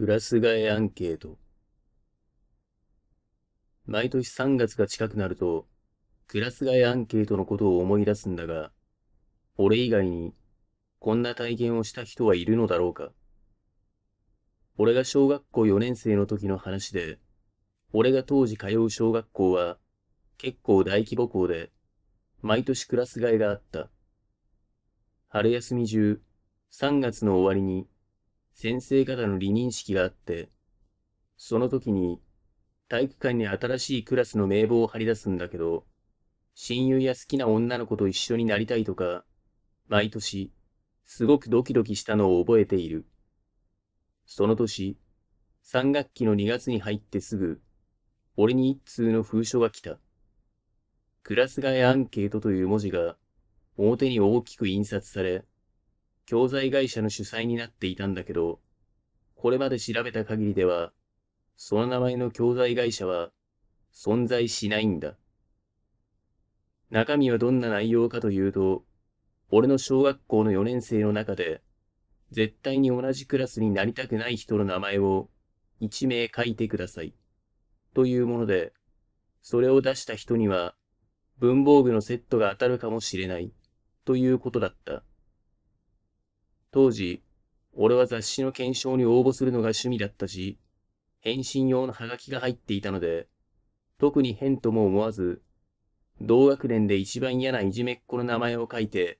クラス替えアンケート。毎年3月が近くなると、クラス替えアンケートのことを思い出すんだが、俺以外にこんな体験をした人はいるのだろうか。俺が小学校4年生の時の話で、俺が当時通う小学校は結構大規模校で、毎年クラス替えがあった。春休み中、3月の終わりに先生方の離任式があって、その時に体育館に新しいクラスの名簿を貼り出すんだけど、親友や好きな女の子と一緒になりたいとか、毎年、すごくドキドキしたのを覚えている。その年、3学期の2月に入ってすぐ、俺に一通の封書が来た。クラス替えアンケートという文字が表に大きく印刷され、教材会社の主催になっていたんだけど、これまで調べた限りでは、その名前の教材会社は存在しないんだ。中身はどんな内容かというと、俺の小学校の4年生の中で、絶対に同じクラスになりたくない人の名前を1名書いてください。というもので、それを出した人には文房具のセットが当たるかもしれないということだった。当時、俺は雑誌の検証に応募するのが趣味だったし、返信用のハガキが入っていたので、特に変とも思わず、同学年で一番嫌ないじめっ子の名前を書いて、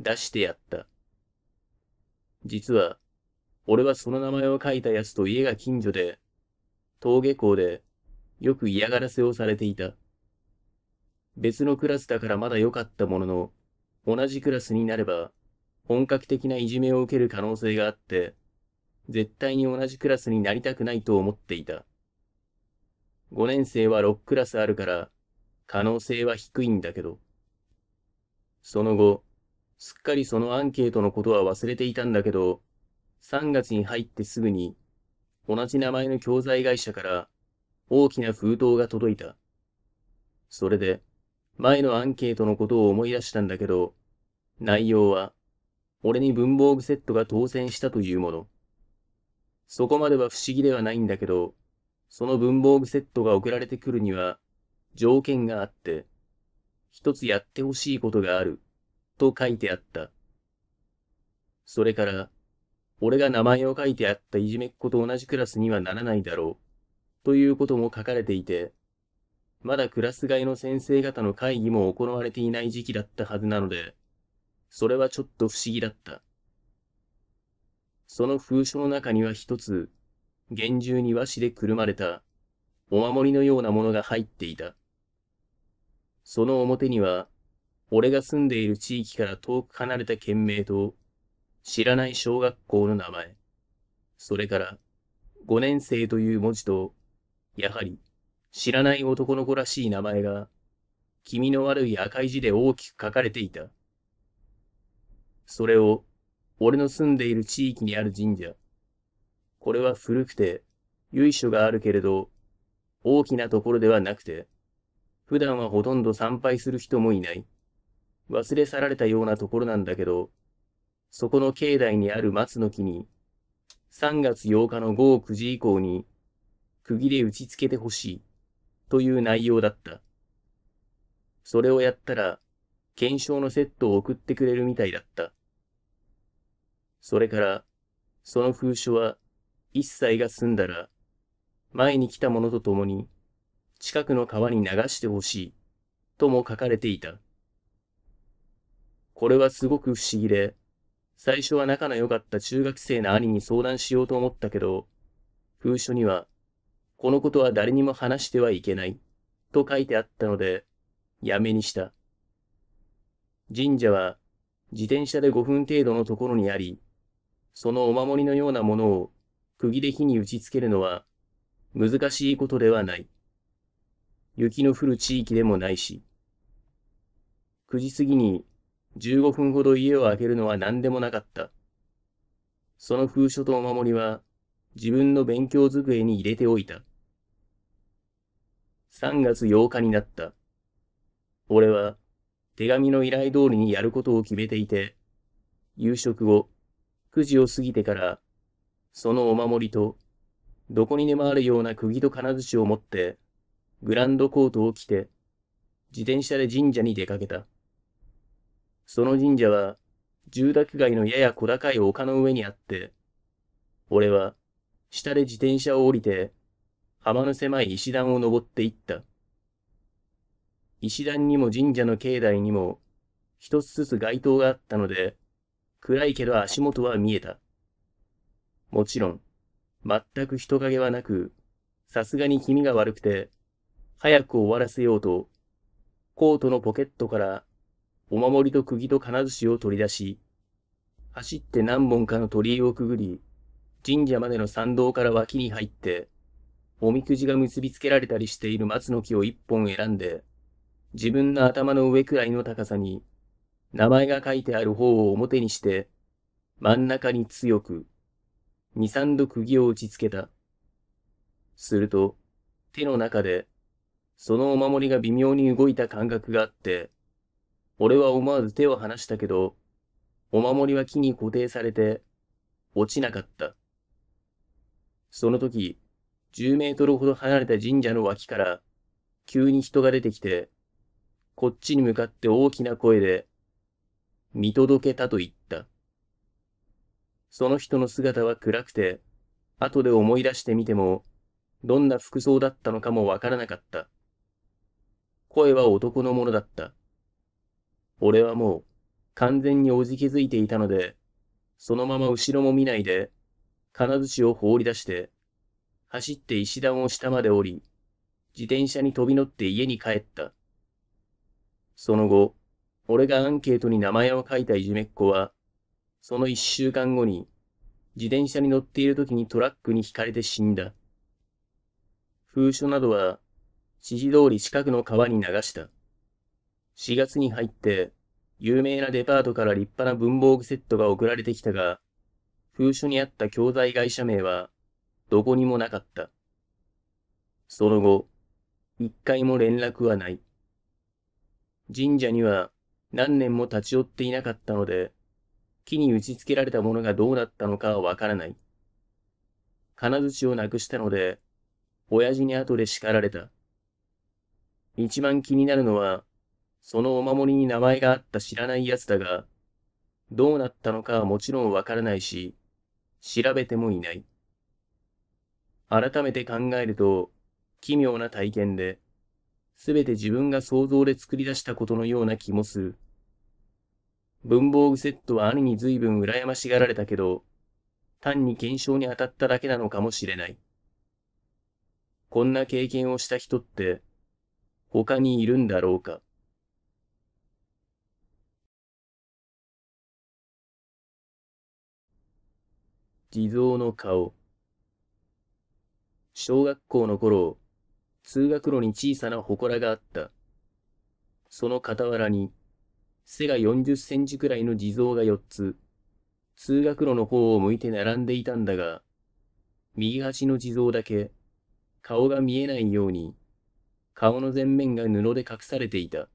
出してやった。実は、俺はその名前を書いた奴と家が近所で、登下校で、よく嫌がらせをされていた。別のクラスだからまだ良かったものの、同じクラスになれば、本格的ないじめを受ける可能性があって、絶対に同じクラスになりたくないと思っていた。5年生は6クラスあるから、可能性は低いんだけど。その後、すっかりそのアンケートのことは忘れていたんだけど、3月に入ってすぐに、同じ名前の教材会社から大きな封筒が届いた。それで、前のアンケートのことを思い出したんだけど、内容は、俺に文房具セットが当選したというもの。そこまでは不思議ではないんだけど、その文房具セットが送られてくるには、条件があって、一つやってほしいことがある、と書いてあった。それから、俺が名前を書いてあったいじめっ子と同じクラスにはならないだろう、ということも書かれていて、まだクラス外の先生方の会議も行われていない時期だったはずなので、それはちょっと不思議だった。その封書の中には一つ、厳重に和紙でくるまれた、お守りのようなものが入っていた。その表には、俺が住んでいる地域から遠く離れた県名と、知らない小学校の名前、それから、5年生という文字と、やはり、知らない男の子らしい名前が、気味の悪い赤い字で大きく書かれていた。それを、俺の住んでいる地域にある神社。これは古くて、由緒があるけれど、大きなところではなくて、普段はほとんど参拝する人もいない。忘れ去られたようなところなんだけど、そこの境内にある松の木に、3月8日の午後9時以降に、釘で打ち付けてほしい、という内容だった。それをやったら、検証のセットを送ってくれるみたいだった。それから、その封書は一切が済んだら、前に来た者と共に、近くの川に流してほしい、とも書かれていた。これはすごく不思議で、最初は仲の良かった中学生の兄に相談しようと思ったけど、封書には、このことは誰にも話してはいけない、と書いてあったので、やめにした。神社は、自転車で5分程度のところにあり、そのお守りのようなものを釘で火に打ちつけるのは難しいことではない。雪の降る地域でもないし。9時過ぎに15分ほど家を開けるのは何でもなかった。その封書とお守りは自分の勉強机に入れておいた。3月8日になった。俺は手紙の依頼通りにやることを決めていて、夕食後、9時を過ぎてから、そのお守りと、どこにでもあるような釘と金槌を持って、グランドコートを着て、自転車で神社に出かけた。その神社は、住宅街のやや小高い丘の上にあって、俺は、下で自転車を降りて、浜の狭い石段を登っていった。石段にも神社の境内にも、一つずつ街灯があったので、暗いけど足元は見えた。もちろん、全く人影はなく、さすがに気味が悪くて、早く終わらせようと、コートのポケットからお守りと釘と金槌を取り出し、走って何本かの鳥居をくぐり、神社までの参道から脇に入って、おみくじが結びつけられたりしている松の木を一本選んで、自分の頭の上くらいの高さに名前が書いてある方を表にして、真ん中に強く、二三度釘を打ち付けた。すると、手の中で、そのお守りが微妙に動いた感覚があって、俺は思わず手を離したけど、お守りは木に固定されて、落ちなかった。その時、10メートルほど離れた神社の脇から、急に人が出てきて、こっちに向かって大きな声で、見届けたと言った。その人の姿は暗くて、後で思い出してみても、どんな服装だったのかもわからなかった。声は男のものだった。俺はもう完全におじけづいていたので、そのまま後ろも見ないで、金槌を放り出して、走って石段を下まで降り、自転車に飛び乗って家に帰った。その後、俺がアンケートに名前を書いたいじめっ子は、その一週間後に、自転車に乗っている時にトラックにひかれて死んだ。封書などは、指示通り近くの川に流した。4月に入って、有名なデパートから立派な文房具セットが送られてきたが、封書にあった教材会社名は、どこにもなかった。その後、一回も連絡はない。神社には、何年も立ち寄っていなかったので、木に打ち付けられたものがどうなったのかはわからない。金槌をなくしたので、親父に後で叱られた。一番気になるのは、そのお守りに名前があった知らない奴だが、どうなったのかはもちろんわからないし、調べてもいない。改めて考えると、奇妙な体験で、すべて自分が想像で作り出したことのような気もする。文房具セットは兄に随分羨ましがられたけど、単に検証に当たっただけなのかもしれない。こんな経験をした人って、他にいるんだろうか。地蔵の顔。小学校の頃、通学路に小さな祠があった。その傍らに、背が40センチくらいの地蔵が4つ、通学路の方を向いて並んでいたんだが、右端の地蔵だけ、顔が見えないように、顔の前面が布で隠されていた。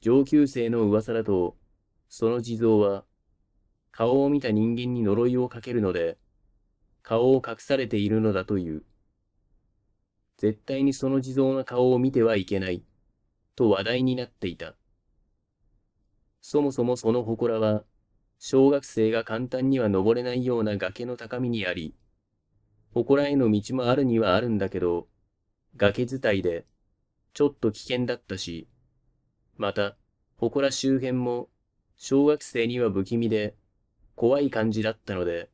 上級生の噂だと、その地蔵は、顔を見た人間に呪いをかけるので、顔を隠されているのだという。絶対にその地蔵の顔を見てはいけない、と話題になっていた。そもそもその祠は、小学生が簡単には登れないような崖の高みにあり、祠への道もあるにはあるんだけど、崖伝いで、ちょっと危険だったし、また、祠周辺も、小学生には不気味で、怖い感じだったので、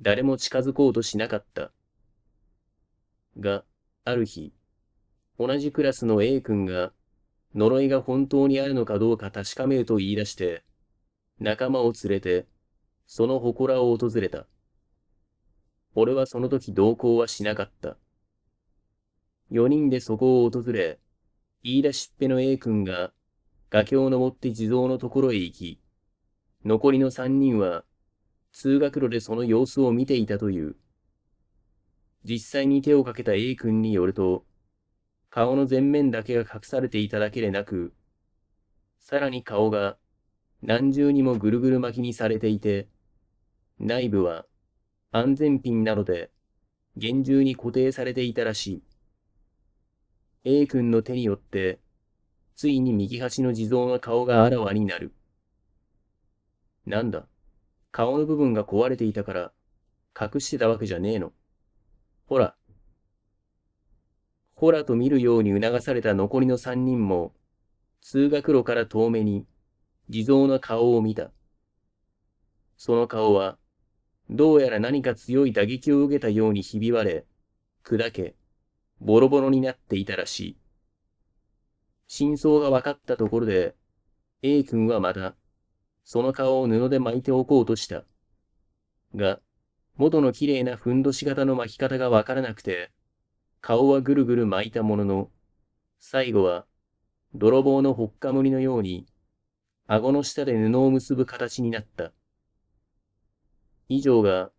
誰も近づこうとしなかった。が、ある日、同じクラスの A 君が、呪いが本当にあるのかどうか確かめると言い出して、仲間を連れて、その祠を訪れた。俺はその時同行はしなかった。4人でそこを訪れ、言い出しっぺの A 君が、崖を登って地蔵のところへ行き、残りの3人は、通学路でその様子を見ていたという。実際に手をかけた A 君によると、顔の前面だけが隠されていただけでなく、さらに顔が何重にもぐるぐる巻きにされていて、内部は安全ピンなどで厳重に固定されていたらしい。A 君の手によって、ついに右端の地蔵の顔があらわになる。なんだ、顔の部分が壊れていたから、隠してたわけじゃねえの。ほら。ほらと見るように促された残りの三人も、通学路から遠目に、地蔵の顔を見た。その顔は、どうやら何か強い打撃を受けたようにひび割れ、砕け、ボロボロになっていたらしい。真相が分かったところで、A 君はまた、その顔を布で巻いておこうとした。が、元の綺麗なふんどし型の巻き方がわからなくて、顔はぐるぐる巻いたものの、最後は、泥棒のほっかむりのように、顎の下で布を結ぶ形になった。以上が、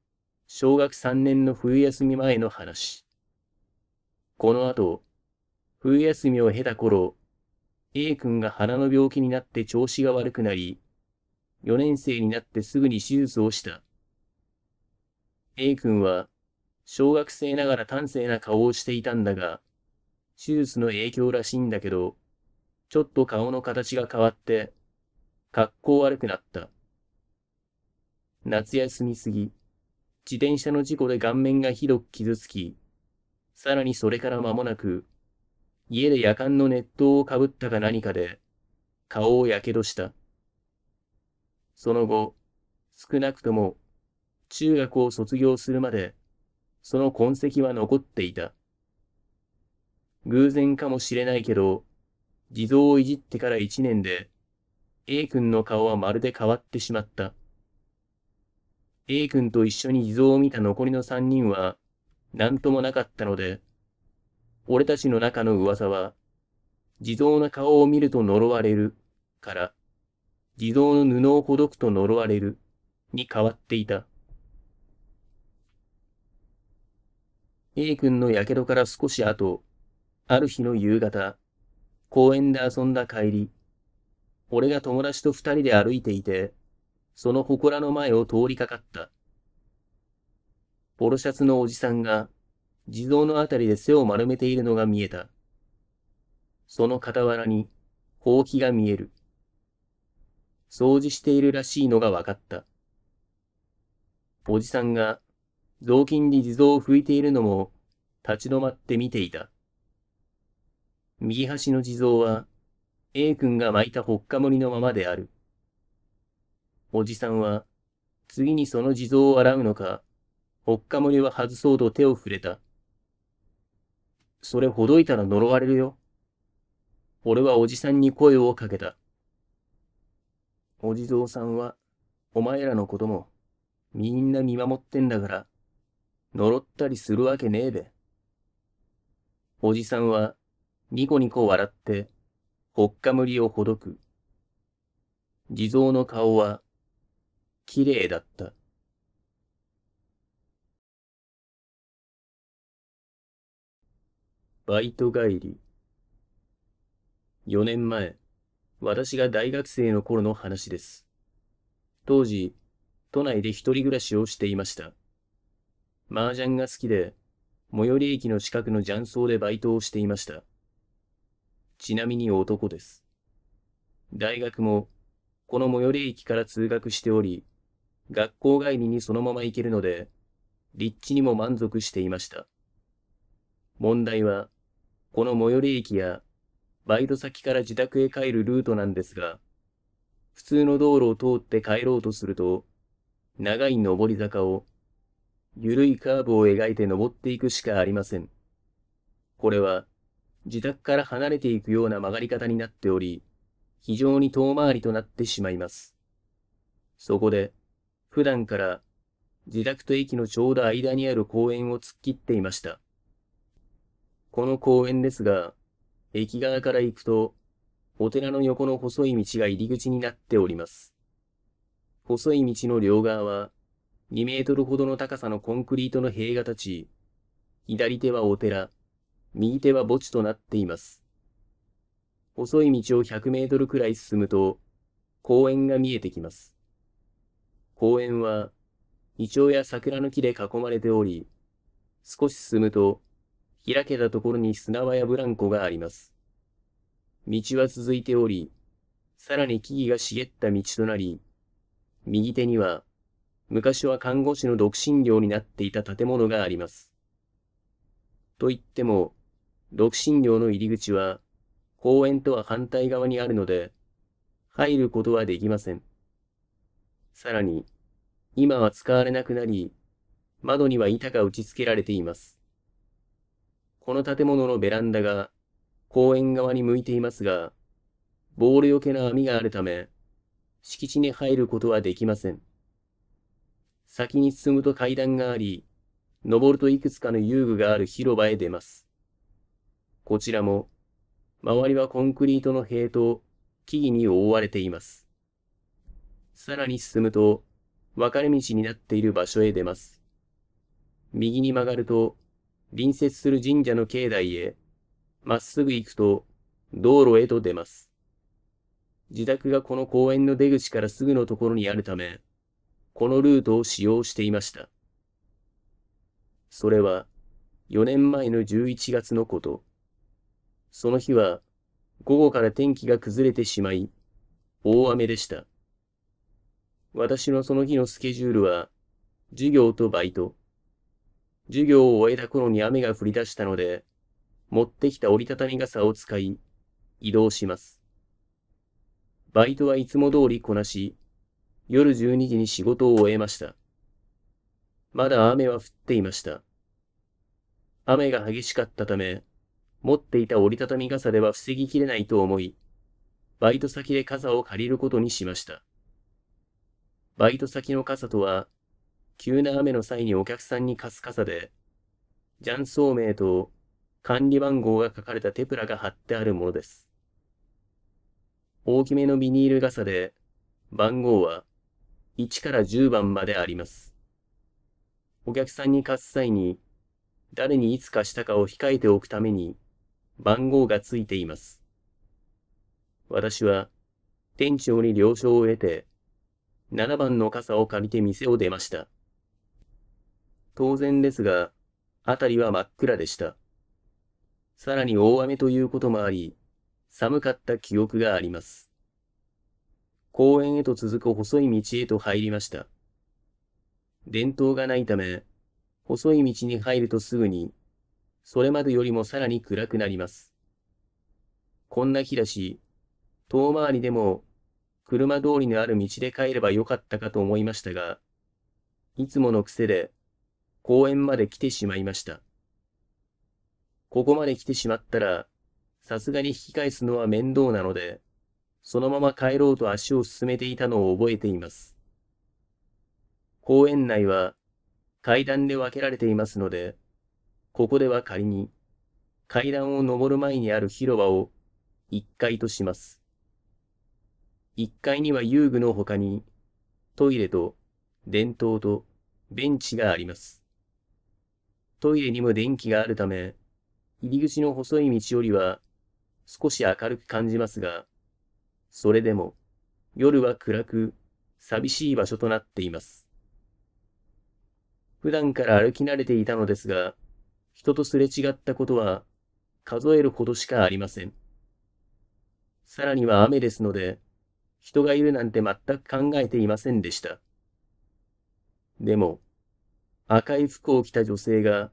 小学3年の冬休み前の話。この後、冬休みを経た頃、A 君が鼻の病気になって調子が悪くなり、4年生になってすぐに手術をした。A 君は小学生ながら端正な顔をしていたんだが、手術の影響らしいんだけど、ちょっと顔の形が変わって、格好悪くなった。夏休みすぎ、自転車の事故で顔面がひどく傷つき、さらにそれから間もなく、家で夜間の熱湯をかぶったか何かで、顔をやけどした。その後、少なくとも中学を卒業するまで、その痕跡は残っていた。偶然かもしれないけど、地蔵をいじってから一年で、A 君の顔はまるで変わってしまった。A 君と一緒に地蔵を見た残りの三人は、何ともなかったので、俺たちの中の噂は、地蔵の顔を見ると呪われる、から、地蔵の布をほどくと呪われる、に変わっていた。A 君の火傷から少し後、ある日の夕方、公園で遊んだ帰り、俺が友達と二人で歩いていて、その祠の前を通りかかった。ポロシャツのおじさんが、地蔵のあたりで背を丸めているのが見えた。その傍らに、ほうきが見える。掃除しているらしいのが分かった。おじさんが雑巾に地蔵を拭いているのも、立ち止まって見ていた。右端の地蔵は、A 君が巻いたほっか森りのままである。おじさんは、次にその地蔵を洗うのか、ほっか森りは外そうと手を触れた。それほどいたら呪われるよ。俺はおじさんに声をかけた。お地蔵さんは、お前らのことも、みんな見守ってんだから、呪ったりするわけねえべ。おじさんは、ニコニコ笑って、ほっかむりをほどく。地蔵の顔は、綺麗だった。バイト帰り。四年前、私が大学生の頃の話です。当時、都内で一人暮らしをしていました。麻雀が好きで、最寄り駅の近くの雀荘でバイトをしていました。ちなみに男です。大学も、この最寄り駅から通学しており、学校帰りにそのまま行けるので、立地にも満足していました。問題は、この最寄り駅や、バイト先から自宅へ帰るルートなんですが、普通の道路を通って帰ろうとすると、長い上り坂を緩いカーブを描いて登っていくしかありません。これは、自宅から離れていくような曲がり方になっており、非常に遠回りとなってしまいます。そこで、普段から自宅と駅のちょうど間にある公園を突っ切っていました。この公園ですが、駅側から行くと、お寺の横の細い道が入り口になっております。細い道の両側は、2メートルほどの高さのコンクリートの塀が立ち、左手はお寺、右手は墓地となっています。細い道を100メートルくらい進むと、公園が見えてきます。公園は、イチョウや桜の木で囲まれており、少し進むと、開けたところに砂場やブランコがあります。道は続いており、さらに木々が茂った道となり、右手には昔は看護師の独身寮になっていた建物があります。と言っても、独身寮の入り口は公園とは反対側にあるので、入ることはできません。さらに、今は使われなくなり、窓には板が打ち付けられています。この建物のベランダが公園側に向いていますが、ボールよけの網があるため、敷地に入ることはできません。先に進むと階段があり、登るといくつかの遊具がある広場へ出ます。こちらも、周りはコンクリートの塀と木々に覆われています。さらに進むと、分かれ道になっている場所へ出ます。右に曲がると、隣接する神社の境内へ、まっすぐ行くと、道路へと出ます。自宅がこの公園の出口からすぐのところにあるため、このルートを使用していました。それは4年前の11月のこと。その日は午後から天気が崩れてしまい、大雨でした。私のその日のスケジュールは、授業とバイト。授業を終えた頃に雨が降り出したので、持ってきた折りたたみ傘を使い、移動します。バイトはいつも通りこなし、夜12時に仕事を終えました。まだ雨は降っていました。雨が激しかったため、持っていた折りたたみ傘では防ぎきれないと思い、バイト先で傘を借りることにしました。バイト先の傘とは、急な雨の際にお客さんに貸す傘で、ジャンー名と管理番号が書かれたテプラが貼ってあるものです。大きめのビニール傘で、番号は1から10番まであります。お客さんに貸す際に、誰にいつ貸したかを控えておくために、番号がついています。私は、店長に了承を得て、7番の傘を借りて店を出ました。当然ですが、辺りは真っ暗でした。さらに大雨ということもあり、寒かった記憶があります。公園へと続く細い道へと入りました。伝統がないため、細い道に入るとすぐに、それまでよりもさらに暗くなります。こんな日だし、遠回りでも、車通りのある道で帰ればよかったかと思いましたが、いつもの癖で、公園まで来てしまいました。ここまで来てしまったら、さすがに引き返すのは面倒なので、そのまま帰ろうと足を進めていたのを覚えています。公園内は階段で分けられていますので、ここでは仮に階段を上る前にある広場を1階とします。1階には遊具の他にトイレと電灯とベンチがあります。トイレにも電気があるため、入り口の細い道よりは少し明るく感じますが、それでも、夜は暗く、寂しい場所となっています。普段から歩き慣れていたのですが、人とすれ違ったことは数えるほどしかありません。さらには雨ですので、人がいるなんて全く考えていませんでした。でも、赤い服を着た女性が、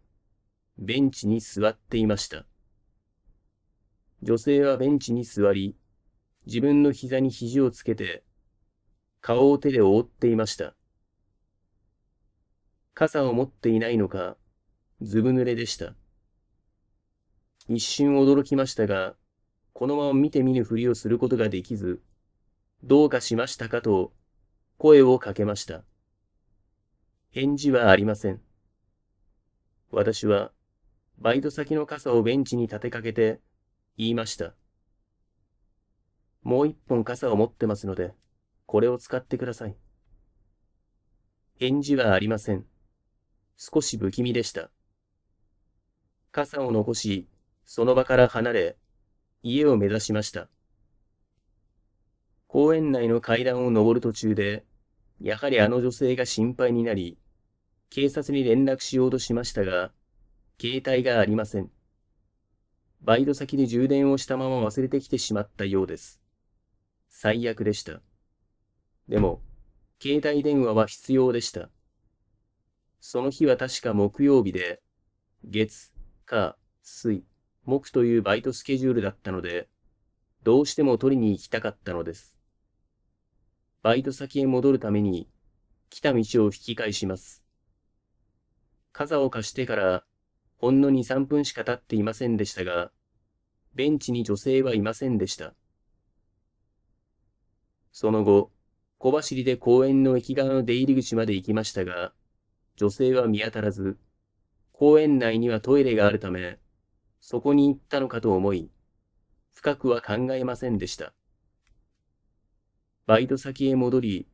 ベンチに座っていました。女性はベンチに座り、自分の膝に肘をつけて、顔を手で覆っていました。傘を持っていないのか、ずぶ濡れでした。一瞬驚きましたが、このまま見て見ぬふりをすることができず、どうかしましたかと声をかけました。返事はありません。私は、バイト先の傘をベンチに立てかけて、言いました。もう一本傘を持ってますので、これを使ってください。返事はありません。少し不気味でした。傘を残し、その場から離れ、家を目指しました。公園内の階段を登る途中で、やはりあの女性が心配になり、警察に連絡しようとしましたが、携帯がありません。バイト先で充電をしたまま忘れてきてしまったようです。最悪でした。でも、携帯電話は必要でした。その日は確か木曜日で、月、火、水、木というバイトスケジュールだったので、どうしても取りに行きたかったのです。バイト先へ戻るために、来た道を引き返します。傘を貸してから、ほんの2、3分しか経っていませんでしたが、ベンチに女性はいませんでした。その後、小走りで公園の駅側の出入り口まで行きましたが、女性は見当たらず、公園内にはトイレがあるため、そこに行ったのかと思い、深くは考えませんでした。バイト先へ戻り、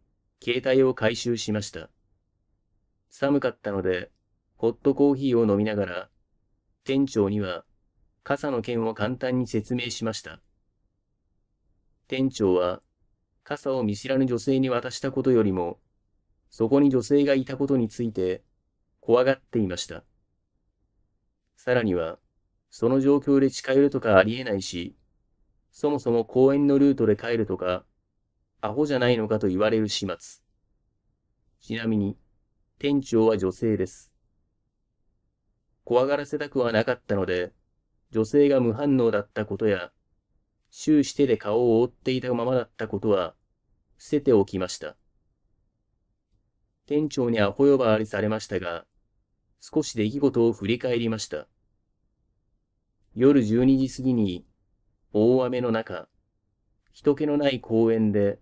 携帯を回収しました。寒かったので、ホットコーヒーを飲みながら、店長には傘の件を簡単に説明しました。店長は傘を見知らぬ女性に渡したことよりも、そこに女性がいたことについて怖がっていました。さらには、その状況で近寄るとかありえないし、そもそも公園のルートで帰るとか、アホじゃないのかと言われる始末。ちなみに、店長は女性です。怖がらせたくはなかったので、女性が無反応だったことや、終始手で顔を覆っていたままだったことは、伏せておきました。店長にアホ呼ばわりされましたが、少し出来事を振り返りました。夜12時過ぎに、大雨の中、人気のない公園で、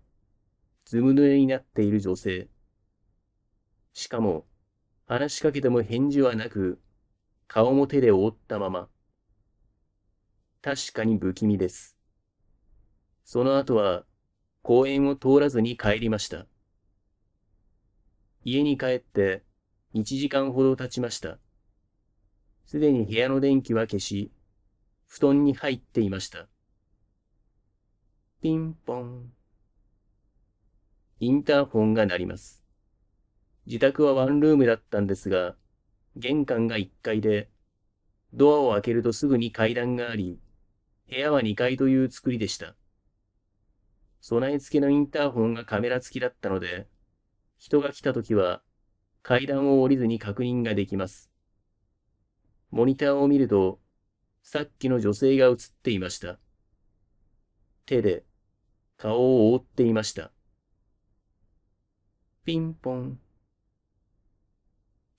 ずぶ濡れになっている女性。しかも、話しかけても返事はなく、顔も手で覆ったまま。確かに不気味です。その後は公園を通らずに帰りました。家に帰って1時間ほど経ちました。すでに部屋の電気は消し、布団に入っていました。ピンポン。インターホンが鳴ります。自宅はワンルームだったんですが、玄関が1階で、ドアを開けるとすぐに階段があり、部屋は2階という作りでした。備え付けのインターホンがカメラ付きだったので、人が来た時は階段を降りずに確認ができます。モニターを見ると、さっきの女性が映っていました。手で顔を覆っていました。ピンポン。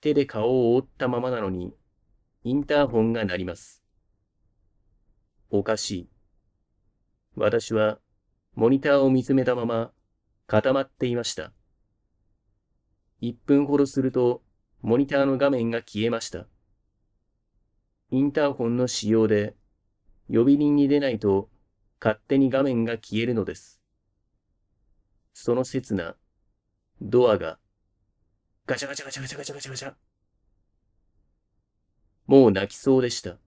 手で顔を覆ったままなのに、インターホンが鳴ります。おかしい。私はモニターを見つめたまま固まっていました。1分ほどすると、モニターの画面が消えました。インターホンの仕様で、呼び鈴に出ないと勝手に画面が消えるのです。その刹那、ドアが、ガチャガチャガチャガチャガチャガチャガチャ。もう泣きそうでした。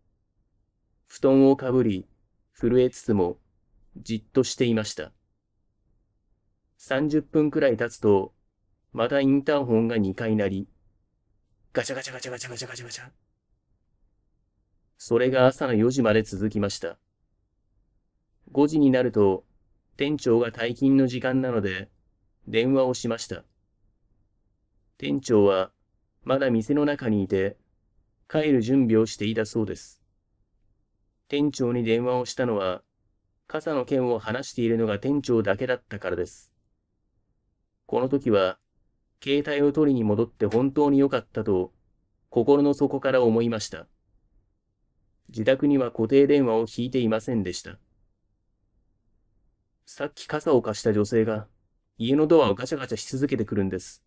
布団をかぶり、震えつつも、じっとしていました。30分くらい経つと、またインターホンが2回鳴り、ガチャガチャガチャガチャガチャガチャガチャ。それが朝の4時まで続きました。5時になると、店長が退勤の時間なので、電話をしました。店長は、まだ店の中にいて、帰る準備をしていたそうです。店長に電話をしたのは、傘の件を話しているのが店長だけだったからです。この時は、携帯を取りに戻って本当に良かったと、心の底から思いました。自宅には固定電話を引いていませんでした。さっき傘を貸した女性が、家のドアをガチャガチャし続けてくるんです。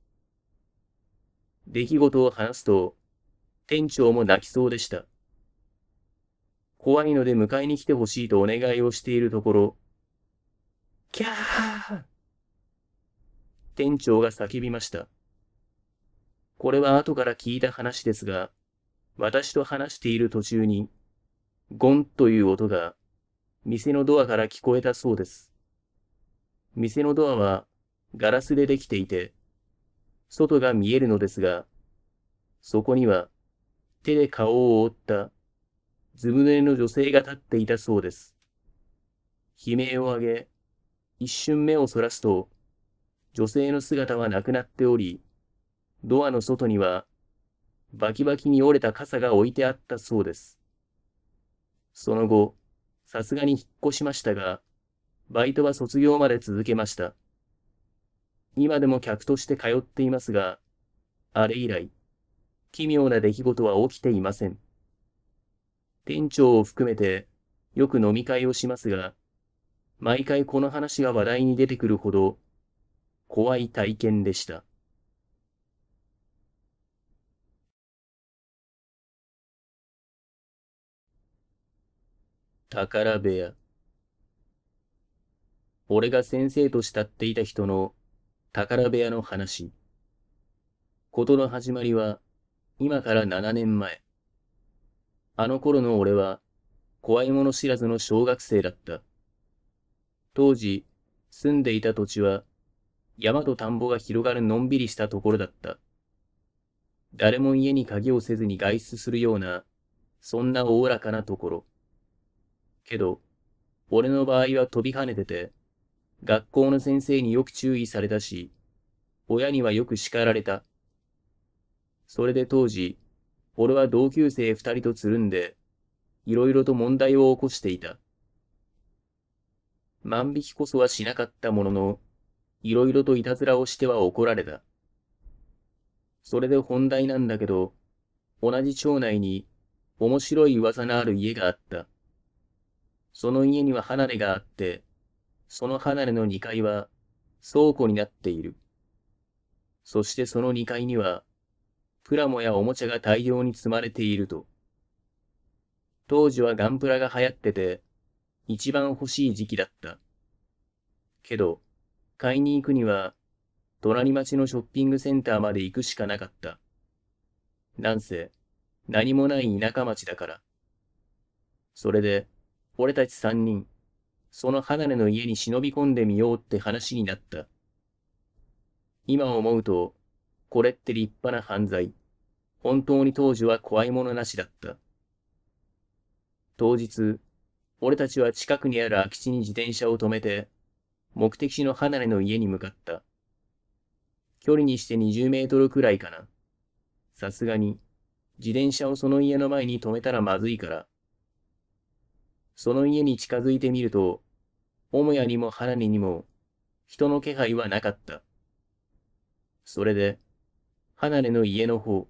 出来事を話すと、店長も泣きそうでした。怖いので迎えに来てほしいとお願いをしているところ、キャー店長が叫びました。これは後から聞いた話ですが、私と話している途中に、ゴンという音が、店のドアから聞こえたそうです。店のドアはガラスでできていて、外が見えるのですが、そこには手で顔を覆ったずぶ濡れの女性が立っていたそうです。悲鳴を上げ、一瞬目をそらすと、女性の姿はなくなっており、ドアの外には、バキバキに折れた傘が置いてあったそうです。その後、さすがに引っ越しましたが、バイトは卒業まで続けました。今でも客として通っていますが、あれ以来、奇妙な出来事は起きていません。店長を含めてよく飲み会をしますが、毎回この話が話題に出てくるほど怖い体験でした。宝部屋。俺が先生と慕っていた人の宝部屋の話。事の始まりは今から7年前。あの頃の俺は、怖いもの知らずの小学生だった。当時、住んでいた土地は、山と田んぼが広がるのんびりしたところだった。誰も家に鍵をせずに外出するような、そんなおおらかなところ。けど、俺の場合は飛び跳ねてて、学校の先生によく注意されたし、親にはよく叱られた。それで当時、俺は同級生二人とつるんで、いろいろと問題を起こしていた。万引きこそはしなかったものの、いろいろといたずらをしては怒られた。それで本題なんだけど、同じ町内に面白い噂のある家があった。その家には離れがあって、その離れの2階は倉庫になっている。そしてその2階にはプラモやおもちゃが大量に積まれていると。当時はガンプラが流行ってて、一番欲しい時期だった。けど、買いに行くには、隣町のショッピングセンターまで行くしかなかった。なんせ、何もない田舎町だから。それで、俺たち三人、その離れの家に忍び込んでみようって話になった。今思うと、これって立派な犯罪。本当に当時は怖いものなしだった。当日、俺たちは近くにある空き地に自転車を止めて、目的地の離れの家に向かった。距離にして20メートルくらいかな。さすがに、自転車をその家の前に止めたらまずいから。その家に近づいてみると、母屋にも離れにも、人の気配はなかった。それで、離れの家の方、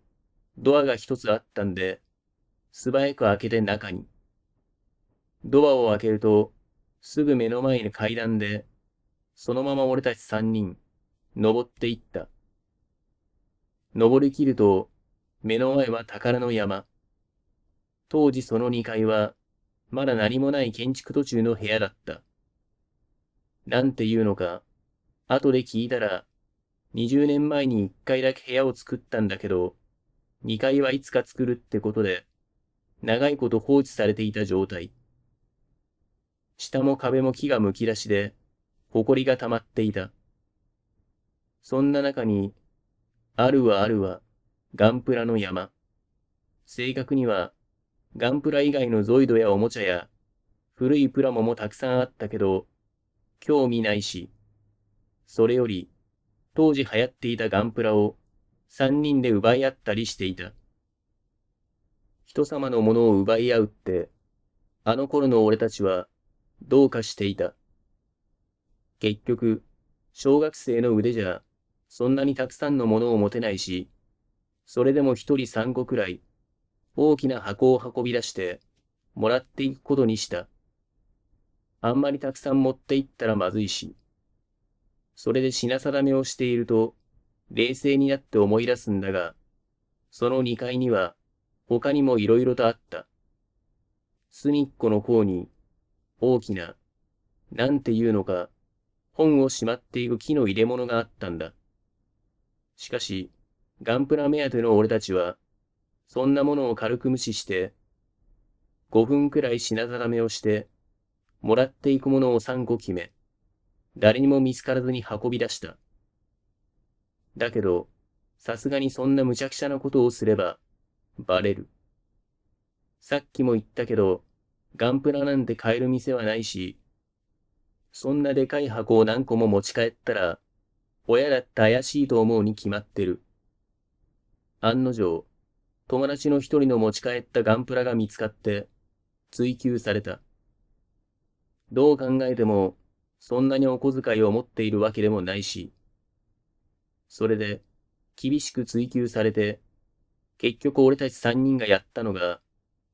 ドアが一つあったんで、素早く開けて中に。ドアを開けると、すぐ目の前に階段で、そのまま俺たち三人、登っていった。登りきると、目の前は宝の山。当時その2階は、まだ何もない建築途中の部屋だった。なんていうのか、後で聞いたら、20年前に1階だけ部屋を作ったんだけど、2階はいつか作るってことで、長いこと放置されていた状態。下も壁も木がむき出しで、埃が溜まっていた。そんな中に、あるはあるは、ガンプラの山。正確には、ガンプラ以外のゾイドやおもちゃや、古いプラモもたくさんあったけど、興味ないし、それより、当時流行っていたガンプラを3人で奪い合ったりしていた。人様のものを奪い合うって、あの頃の俺たちはどうかしていた。結局、小学生の腕じゃ、そんなにたくさんのものを持てないし、それでも一人三個くらい、大きな箱を運び出して、もらっていくことにした。あんまりたくさん持っていったらまずいし。それで品定めをしていると、冷静になって思い出すんだが、その2階には、他にも色々とあった。隅っこの方に、大きな、なんていうのか、本をしまっていく木の入れ物があったんだ。しかし、ガンプラ目当ての俺たちは、そんなものを軽く無視して、5分くらい品定めをして、もらっていくものを3個決め、誰にも見つからずに運び出した。だけど、さすがにそんな無茶苦茶なことをすれば、バレる。さっきも言ったけど、ガンプラなんて買える店はないし、そんなでかい箱を何個も持ち帰ったら、親だって怪しいと思うに決まってる。案の定、友達の一人の持ち帰ったガンプラが見つかって、追求された。どう考えても、そんなにお小遣いを持っているわけでもないし、それで、厳しく追求されて、結局俺たち三人がやったのが、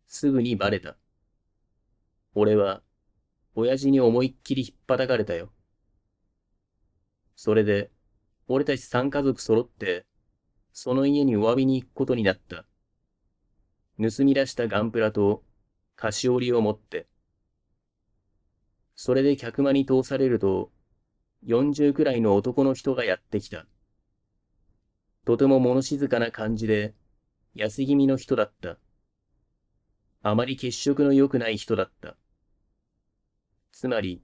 すぐにバレた。俺は、親父に思いっきり引っ叩かれたよ。それで、俺たち三家族揃って、その家にお詫びに行くことになった。盗み出したガンプラと、菓子折りを持って。それで客間に通されると、40くらいの男の人がやってきた。とても物静かな感じで、安気味の人だった。あまり血色の良くない人だった。つまり、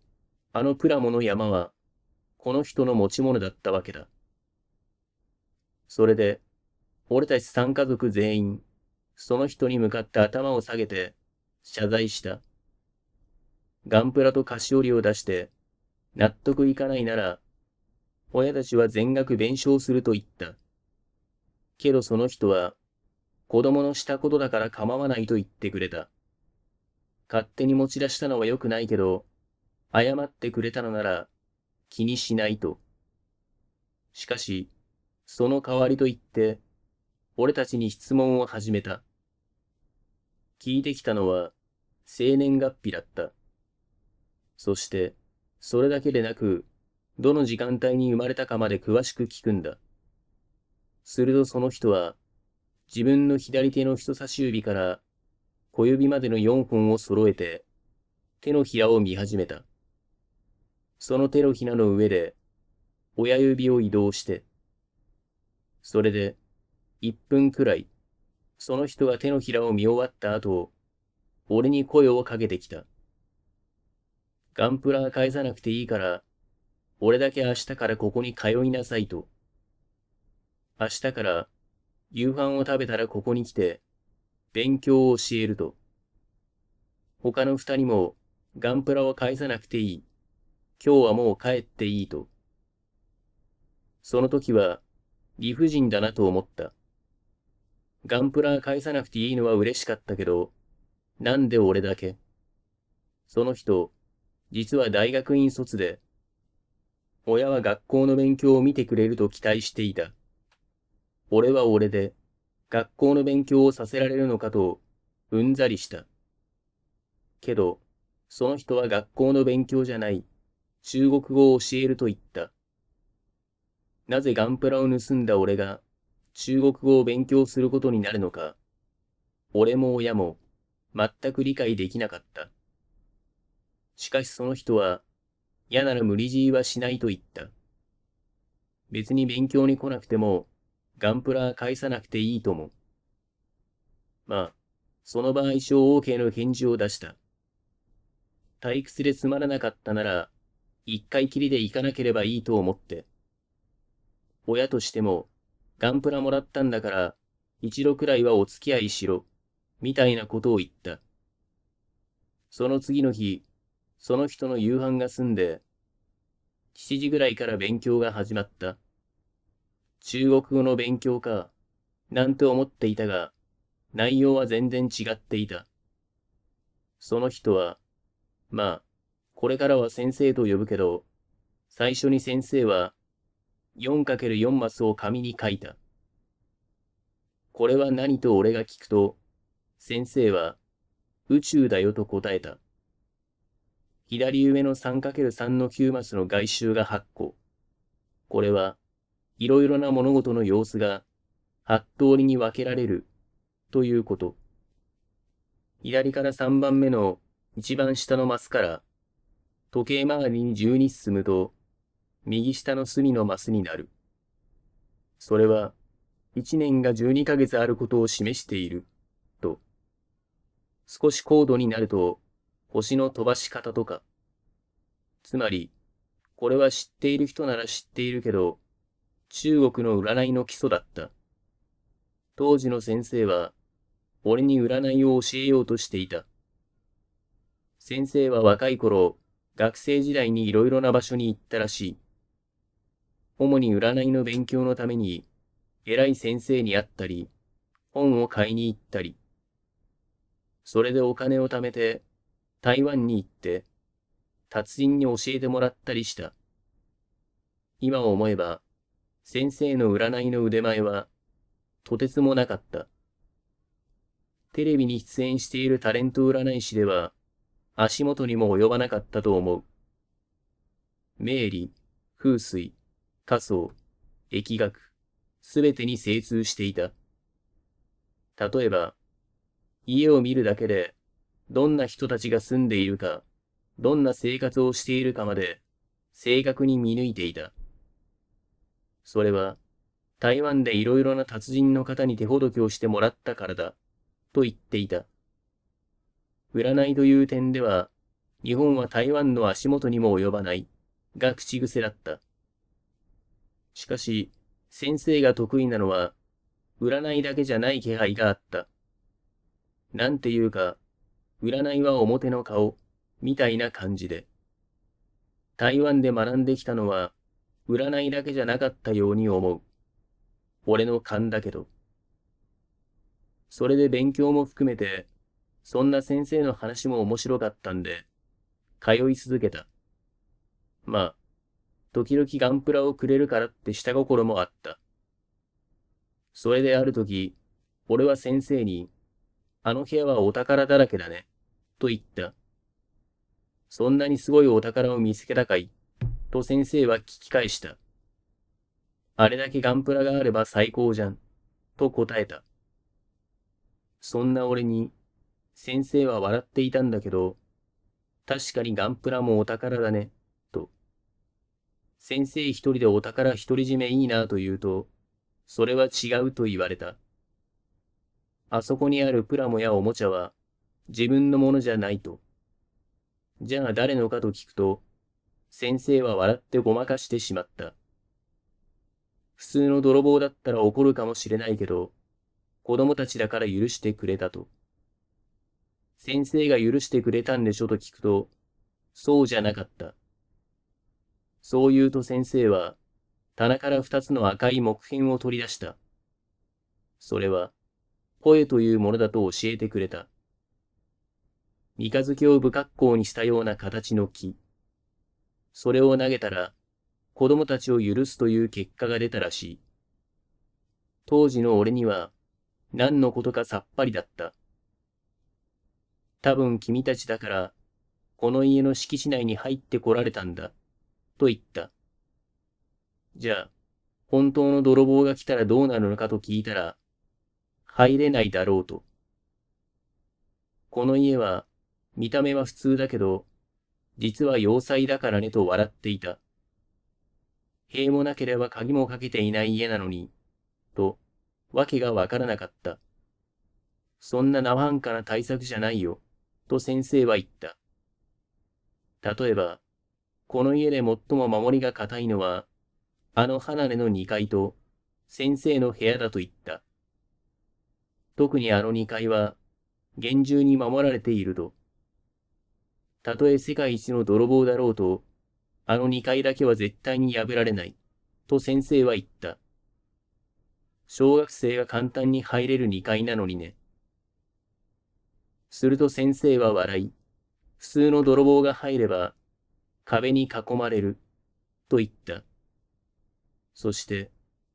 あのプラモの山は、この人の持ち物だったわけだ。それで、俺たち三家族全員、その人に向かって頭を下げて、謝罪した。ガンプラと菓子折りを出して、納得いかないなら、親たちは全額弁償すると言った。けどその人は、子供のしたことだから構わないと言ってくれた。勝手に持ち出したのは良くないけど、謝ってくれたのなら気にしないと。しかし、その代わりと言って、俺たちに質問を始めた。聞いてきたのは、生年月日だった。そして、それだけでなく、どの時間帯に生まれたかまで詳しく聞くんだ。するとその人は、自分の左手の人差し指から小指までの4本を揃えて、手のひらを見始めた。その手のひらの上で、親指を移動して、それで、1分くらい、その人が手のひらを見終わった後、俺に声をかけてきた。ガンプラ返さなくていいから、俺だけ明日からここに通いなさいと。明日から夕飯を食べたらここに来て、勉強を教えると。他の二人もガンプラを返さなくていい。今日はもう帰っていいと。その時は理不尽だなと思った。ガンプラ返さなくていいのは嬉しかったけど、なんで俺だけその人、実は大学院卒で、親は学校の勉強を見てくれると期待していた。俺は俺で、学校の勉強をさせられるのかと、うんざりした。けど、その人は学校の勉強じゃない、中国語を教えると言った。なぜガンプラを盗んだ俺が、中国語を勉強することになるのか、俺も親も、全く理解できなかった。しかしその人は、嫌なら無理強いはしないと言った。別に勉強に来なくても、ガンプラ返さなくていいとも。まあ、その場合小 OK の返事を出した。退屈でつまらなかったなら、一回きりで行かなければいいと思って。親としても、ガンプラもらったんだから、一度くらいはお付き合いしろ、みたいなことを言った。その次の日、その人の夕飯が済んで、7時ぐらいから勉強が始まった。中国語の勉強か、なんて思っていたが、内容は全然違っていた。その人は、まあ、これからは先生と呼ぶけど、最初に先生は、4×4 マスを紙に書いた。これは何と俺が聞くと、先生は、宇宙だよと答えた。左上の 3×3 の9マスの外周が8個。これは、いろいろな物事の様子が8通りに分けられるということ。左から3番目の一番下のマスから、時計回りに12進むと、右下の隅のマスになる。それは、1年が12ヶ月あることを示している、と。少し高度になると、星の飛ばし方とか。つまり、これは知っている人なら知っているけど、中国の占いの基礎だった。当時の先生は、俺に占いを教えようとしていた。先生は若い頃、学生時代にいろいろな場所に行ったらしい。主に占いの勉強のために、偉い先生に会ったり、本を買いに行ったり。それでお金を貯めて、台湾に行って、達人に教えてもらったりした。今思えば、先生の占いの腕前は、とてつもなかった。テレビに出演しているタレント占い師では、足元にも及ばなかったと思う。命理、風水、仮想、疫学、すべてに精通していた。例えば、家を見るだけでどんな人たちが住んでいるか、どんな生活をしているかまで正確に見抜いていた。それは、台湾でいろいろな達人の方に手ほどきをしてもらったからだ、と言っていた。占いという点では、日本は台湾の足元にも及ばない、が口癖だった。しかし、先生が得意なのは、占いだけじゃない気配があった。なんていうか、占いは表の顔、みたいな感じで。台湾で学んできたのは、占いだけじゃなかったように思う。俺の勘だけど。それで勉強も含めて、そんな先生の話も面白かったんで、通い続けた。まあ、時々ガンプラをくれるからって下心もあった。それである時、俺は先生に、あの部屋はお宝だらけだね。と言った。そんなにすごいお宝を見つけたかいと先生は聞き返した。あれだけガンプラがあれば最高じゃん。と答えた。そんな俺に、先生は笑っていたんだけど、確かにガンプラもお宝だね、と。先生一人でお宝独り占めいいなと言うと、それは違うと言われた。あそこにあるプラモやおもちゃは自分のものじゃないと。じゃあ誰のかと聞くと、先生は笑ってごまかしてしまった。普通の泥棒だったら怒るかもしれないけど、子供たちだから許してくれたと。先生が許してくれたんでしょと聞くと、そうじゃなかった。そう言うと先生は、棚から二つの赤い木片を取り出した。それは、声というものだと教えてくれた。三日月を不格好にしたような形の木。それを投げたら、子供たちを許すという結果が出たらしい。当時の俺には、何のことかさっぱりだった。多分君たちだから、この家の敷地内に入ってこられたんだ、と言った。じゃあ、本当の泥棒が来たらどうなるのかと聞いたら、入れないだろうと。この家は、見た目は普通だけど、実は要塞だからねと笑っていた。塀もなければ鍵もかけていない家なのに、と、わけがわからなかった。そんな生半可な対策じゃないよ、と先生は言った。例えば、この家で最も守りが固いのは、あの離れの2階と、先生の部屋だと言った。特にあの2階は厳重に守られていると。たとえ世界一の泥棒だろうと、あの2階だけは絶対に破られない、と先生は言った。小学生が簡単に入れる2階なのにね。すると先生は笑い、普通の泥棒が入れば、壁に囲まれる、と言った。そして、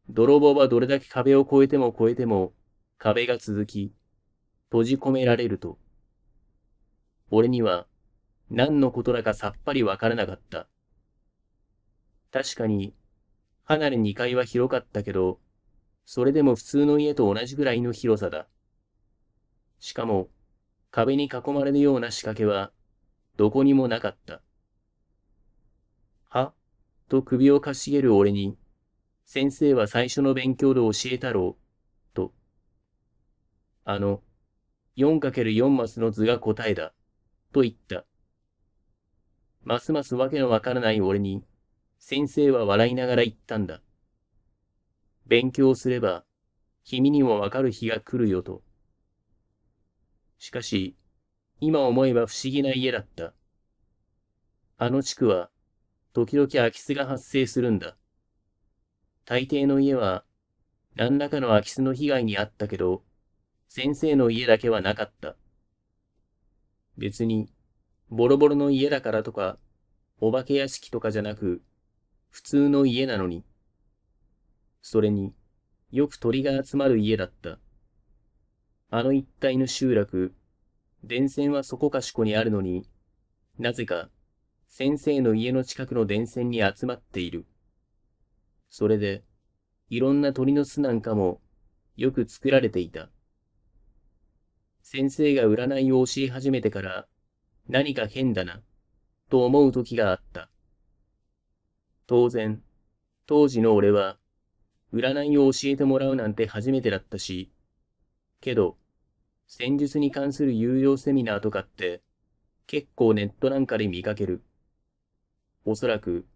泥棒はどれだけ壁を越えても越えても、壁が続き、閉じ込められると。俺には何のことだかさっぱりわからなかった。確かに、離れ2階は広かったけど、それでも普通の家と同じぐらいの広さだ。しかも、壁に囲まれるような仕掛けは、どこにもなかった。はと首をかしげる俺に、先生は最初の勉強で教えたろう。あの、4×4 マスの図が答えだ、と言った。ますますわけのわからない俺に、先生は笑いながら言ったんだ。勉強すれば、君にもわかる日が来るよと。しかし、今思えば不思議な家だった。あの地区は、時々空き巣が発生するんだ。大抵の家は、何らかの空き巣の被害に遭ったけど、先生の家だけはなかった。別に、ボロボロの家だからとか、お化け屋敷とかじゃなく、普通の家なのに。それに、よく鳥が集まる家だった。あの一帯の集落、電線はそこかしこにあるのに、なぜか、先生の家の近くの電線に集まっている。それで、いろんな鳥の巣なんかも、よく作られていた。先生が占いを教え始めてから何か変だな、と思う時があった。当然、当時の俺は、占いを教えてもらうなんて初めてだったし、けど、戦術に関する有料セミナーとかって、結構ネットなんかで見かける。おそらく、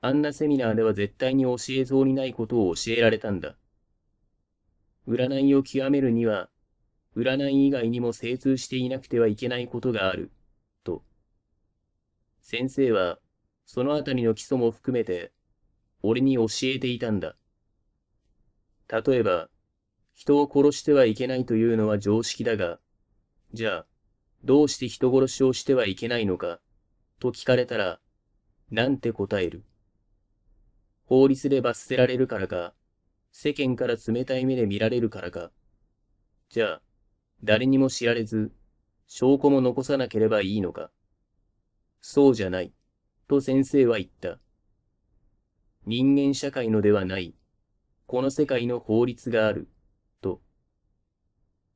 あんなセミナーでは絶対に教えそうにないことを教えられたんだ。占いを極めるには、占い以外にも精通していなくてはいけないことがある、と。先生は、そのあたりの基礎も含めて、俺に教えていたんだ。例えば、人を殺してはいけないというのは常識だが、じゃあ、どうして人殺しをしてはいけないのか、と聞かれたら、なんて答える。法律で罰せられるからか、世間から冷たい目で見られるからか。じゃあ、誰にも知られず、証拠も残さなければいいのか。そうじゃない、と先生は言った。人間社会のではない、この世界の法律がある、と。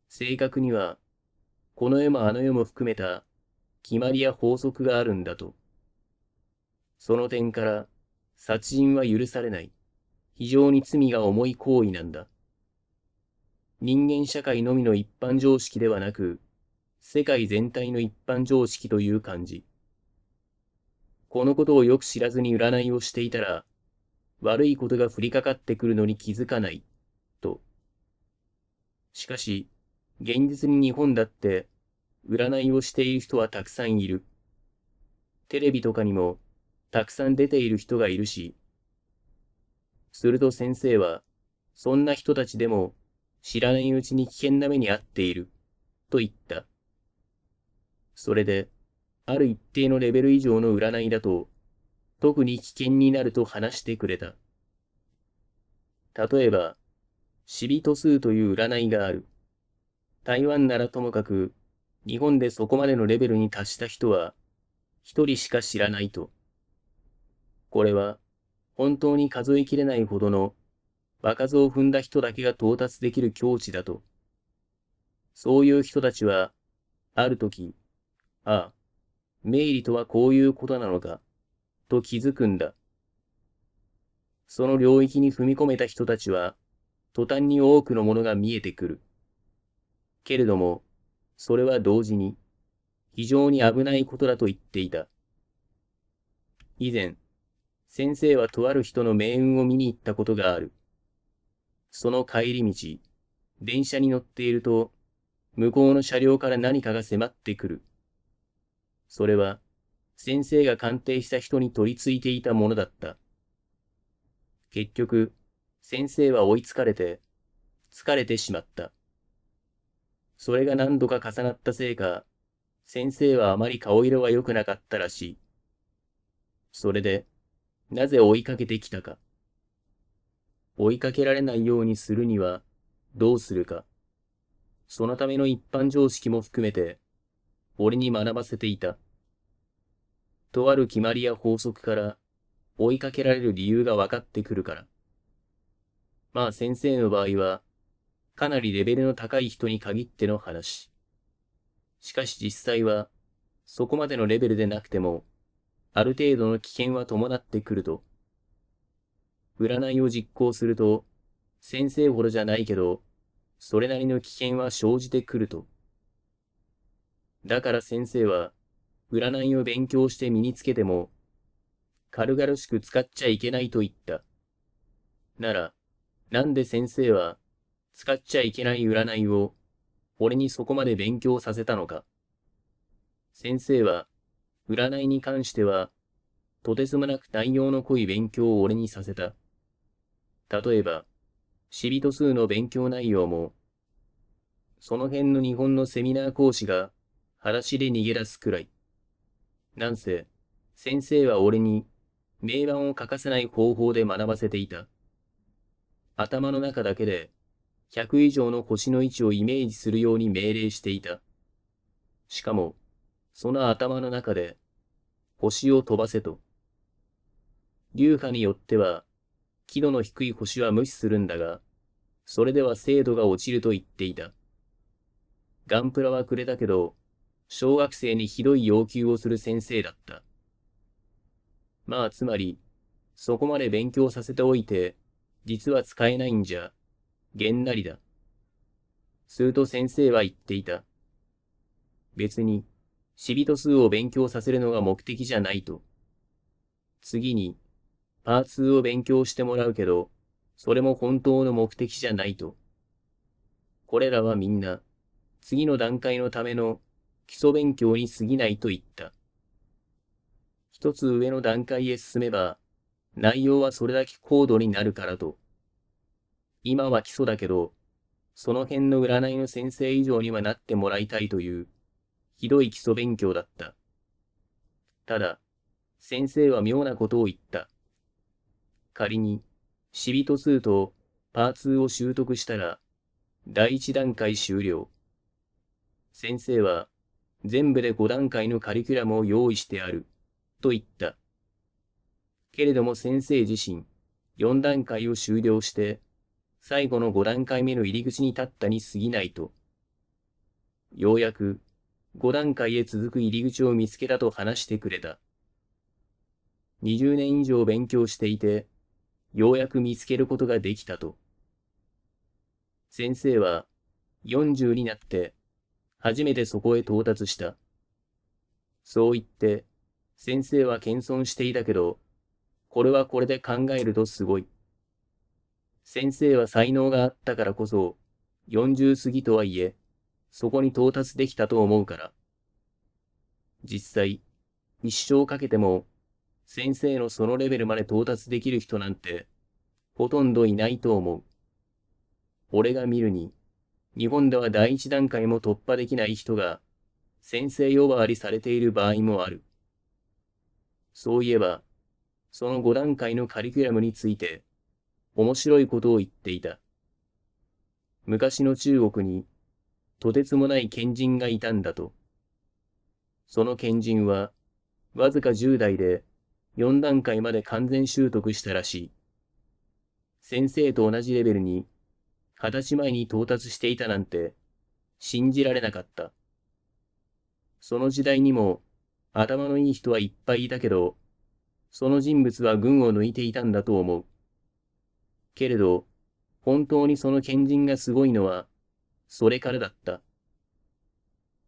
正確には、この世もあの世も含めた、決まりや法則があるんだと。その点から、殺人は許されない。非常に罪が重い行為なんだ。人間社会のみの一般常識ではなく、世界全体の一般常識という感じ。このことをよく知らずに占いをしていたら、悪いことが降りかかってくるのに気づかない、と。しかし、現実に日本だって、占いをしている人はたくさんいる。テレビとかにも、たくさん出ている人がいるし。すると先生は、そんな人たちでも知らないうちに危険な目に遭っている、と言った。それで、ある一定のレベル以上の占いだと、特に危険になると話してくれた。例えば、死人数という占いがある。台湾ならともかく、日本でそこまでのレベルに達した人は、一人しか知らないと。これは、本当に数えきれないほどの場数を踏んだ人だけが到達できる境地だと。そういう人たちは、ある時、ああ、名利とはこういうことなのか、と気づくんだ。その領域に踏み込めた人たちは、途端に多くのものが見えてくる。けれども、それは同時に、非常に危ないことだと言っていた。以前、先生はとある人の命運を見に行ったことがある。その帰り道、電車に乗っていると、向こうの車両から何かが迫ってくる。それは、先生が鑑定した人に取り付いていたものだった。結局、先生は追いつかれて、疲れてしまった。それが何度か重なったせいか、先生はあまり顔色が良くなかったらしい。それで、なぜ追いかけてきたか。追いかけられないようにするにはどうするか。そのための一般常識も含めて、俺に学ばせていた。とある決まりや法則から追いかけられる理由が分かってくるから。まあ先生の場合は、かなりレベルの高い人に限っての話。しかし実際は、そこまでのレベルでなくても、ある程度の危険は伴ってくると、占いを実行すると、先生ほどじゃないけど、それなりの危険は生じてくると。だから先生は、占いを勉強して身につけても、軽々しく使っちゃいけないと言った。なら、なんで先生は、使っちゃいけない占いを、俺にそこまで勉強させたのか。先生は、占いに関しては、とてつもなく内容の濃い勉強を俺にさせた。例えば、死人数の勉強内容も、その辺の日本のセミナー講師が裸足で逃げ出すくらい。なんせ、先生は俺に名盤を欠かせない方法で学ばせていた。頭の中だけで100以上の星の位置をイメージするように命令していた。しかも、その頭の中で星を飛ばせと。流派によっては輝度の低い星は無視するんだが、それでは精度が落ちると言っていた。ガンプラはくれたけど、小学生にひどい要求をする先生だった。まあつまり、そこまで勉強させておいて、実は使えないんじゃ、げんなりだ。すると先生は言っていた。別に、死人数を勉強させるのが目的じゃないと。次に、パーツを勉強してもらうけど、それも本当の目的じゃないと。これらはみんな、次の段階のための基礎勉強に過ぎないと言った。一つ上の段階へ進めば、内容はそれだけ高度になるからと。今は基礎だけど、その辺の占いの先生以上にはなってもらいたいという、ひどい基礎勉強だった。ただ、先生は妙なことを言った。仮にシビト2とパー2を習得したら、第1段階終了。先生は、全部で5段階のカリキュラムを用意してある、と言った。けれども先生自身、4段階を終了して、最後の5段階目の入り口に立ったに過ぎないと。ようやく、5段階へ続く入り口を見つけたと話してくれた。20年以上勉強していて、ようやく見つけることができたと。先生は40になって初めてそこへ到達した。そう言って先生は謙遜していたけど、これはこれで考えるとすごい。先生は才能があったからこそ40過ぎとはいえ、そこに到達できたと思うから。実際、一生かけても先生のそのレベルまで到達できる人なんて、ほとんどいないと思う。俺が見るに、日本では第一段階も突破できない人が、先生呼ばわりされている場合もある。そういえば、その5段階のカリキュラムについて、面白いことを言っていた。昔の中国に、とてつもない賢人がいたんだと。その賢人は、わずか10代で、4段階まで完全習得したらしい。先生と同じレベルに、二十歳前に到達していたなんて、信じられなかった。その時代にも、頭のいい人はいっぱいいたけど、その人物は群を抜いていたんだと思う。けれど、本当にその賢人がすごいのは、それからだった。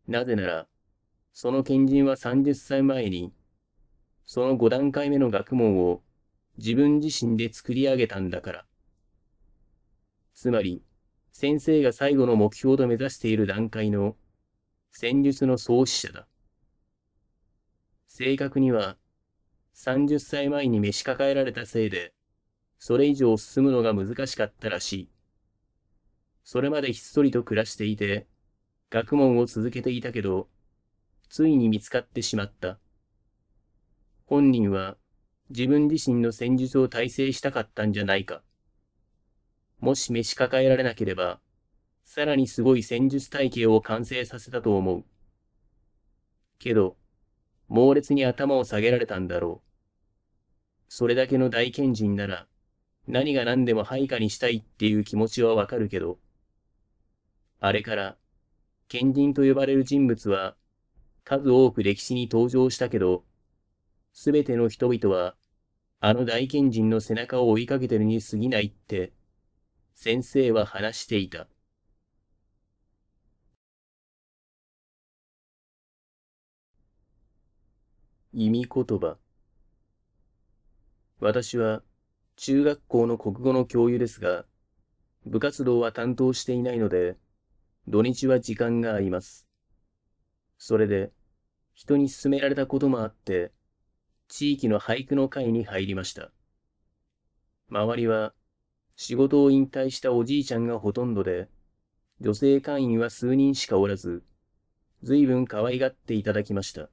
なぜなら、その賢人は30歳前に、その5段階目の学問を自分自身で作り上げたんだから。つまり、先生が最後の目標と目指している段階の戦術の創始者だ。正確には、30歳前に召し抱えられたせいで、それ以上進むのが難しかったらしい。それまでひっそりと暮らしていて、学問を続けていたけど、ついに見つかってしまった。本人は自分自身の戦術を体制したかったんじゃないか。もし召し抱えられなければ、さらにすごい戦術体系を完成させたと思う。けど、猛烈に頭を下げられたんだろう。それだけの大賢人なら、何が何でも配下にしたいっていう気持ちはわかるけど、あれから、賢人と呼ばれる人物は、数多く歴史に登場したけど、すべての人々は、あの大賢人の背中を追いかけてるに過ぎないって、先生は話していた。意味言葉。私は、中学校の国語の教諭ですが、部活動は担当していないので、土日は時間があります。それで、人に勧められたこともあって、地域の俳句の会に入りました。周りは仕事を引退したおじいちゃんがほとんどで、女性会員は数人しかおらず、随分可愛がっていただきました。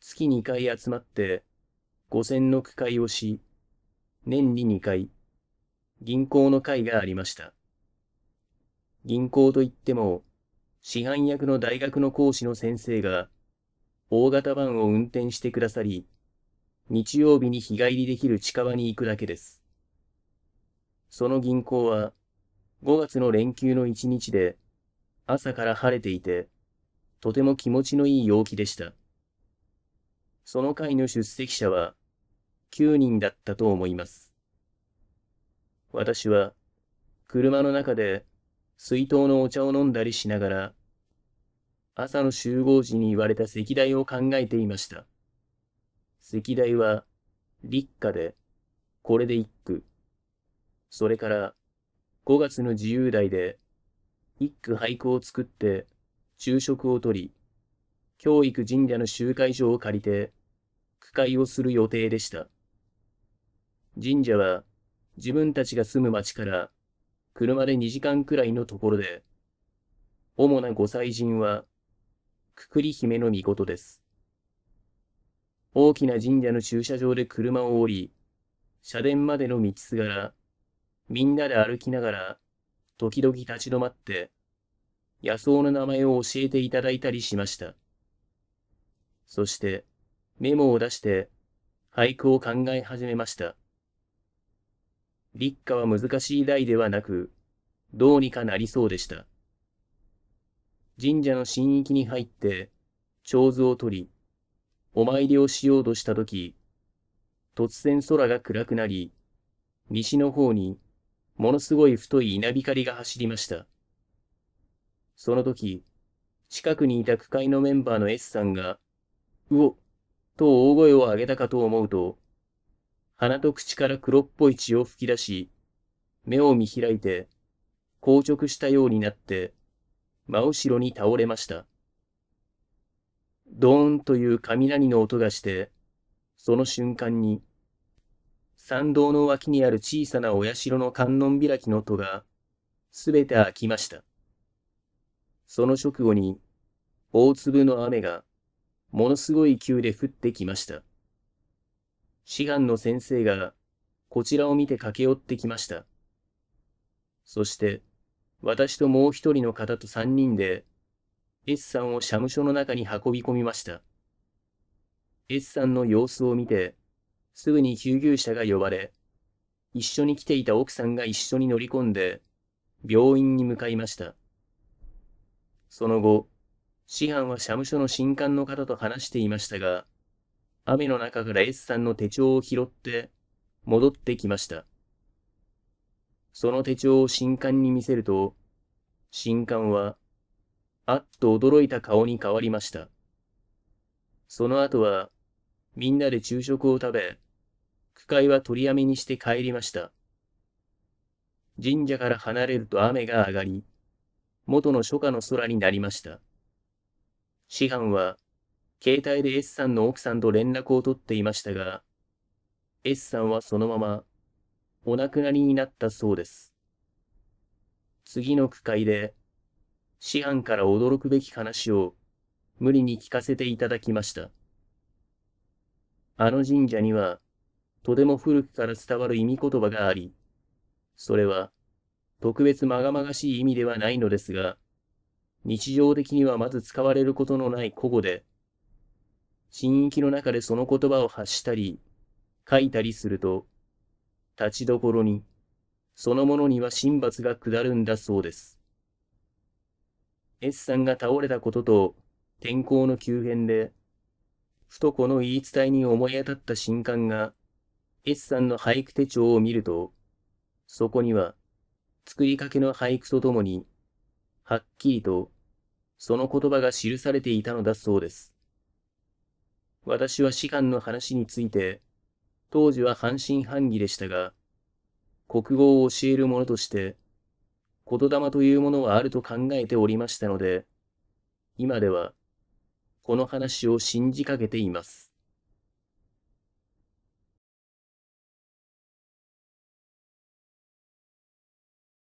月2回集まって、五千の区会をし、年に2回、銀行の会がありました。銀行といっても、市販役の大学の講師の先生が、大型バンを運転してくださり、日曜日に日帰りできる近場に行くだけです。その銀行は、5月の連休の一日で、朝から晴れていて、とても気持ちのいい陽気でした。その会の出席者は、9人だったと思います。私は、車の中で、水筒のお茶を飲んだりしながら、朝の集合時に言われた石台を考えていました。石台は、立夏で、これで一句。それから、5月の自由題で、一句俳句を作って、昼食をとり、教育神社の集会所を借りて、句会をする予定でした。神社は、自分たちが住む町から、車で2時間くらいのところで、主な御祭神は、くくり姫の見事です。大きな神社の駐車場で車を降り、社殿までの道すがら、みんなで歩きながら、時々立ち止まって、野草の名前を教えていただいたりしました。そして、メモを出して、俳句を考え始めました。立夏は難しい題ではなく、どうにかなりそうでした。神社の神域に入って、長図を取り、お参りをしようとしたとき、突然空が暗くなり、西の方に、ものすごい太い稲光が走りました。その時、近くにいた区会のメンバーの S さんが、うお、と大声を上げたかと思うと、鼻と口から黒っぽい血を吹き出し、目を見開いて、硬直したようになって、真後ろに倒れました。ドーンという雷の音がして、その瞬間に、参道の脇にある小さなお社の観音開きの戸が、すべて開きました。その直後に、大粒の雨が、ものすごい急で降ってきました。志願の先生が、こちらを見て駆け寄ってきました。そして、私ともう一人の方と三人で、S さんを社務所の中に運び込みました。S さんの様子を見て、すぐに救急車が呼ばれ、一緒に来ていた奥さんが一緒に乗り込んで、病院に向かいました。その後、師範は社務所の新刊の方と話していましたが、雨の中から S さんの手帳を拾って、戻ってきました。その手帳を新刊に見せると、新刊は、あっと驚いた顔に変わりました。その後は、みんなで昼食を食べ、句会は取りやめにして帰りました。神社から離れると雨が上がり、元の初夏の空になりました。師範は、携帯で S さんの奥さんと連絡を取っていましたが、S さんはそのままお亡くなりになったそうです。次の句会で、師範から驚くべき話を無理に聞かせていただきました。あの神社には、とても古くから伝わる意味言葉があり、それは、特別まがまがしい意味ではないのですが、日常的にはまず使われることのない古語で、神域の中でその言葉を発したり、書いたりすると、立ちどころに、その者には神罰が下るんだそうです。S さんが倒れたことと、天候の急変で、ふとこの言い伝えに思い当たった新刊が、S さんの俳句手帳を見ると、そこには、作りかけの俳句とともに、はっきりと、その言葉が記されていたのだそうです。私は士官の話について、当時は半信半疑でしたが、国語を教える者として、言霊というものはあると考えておりましたので、今では、この話を信じかけています。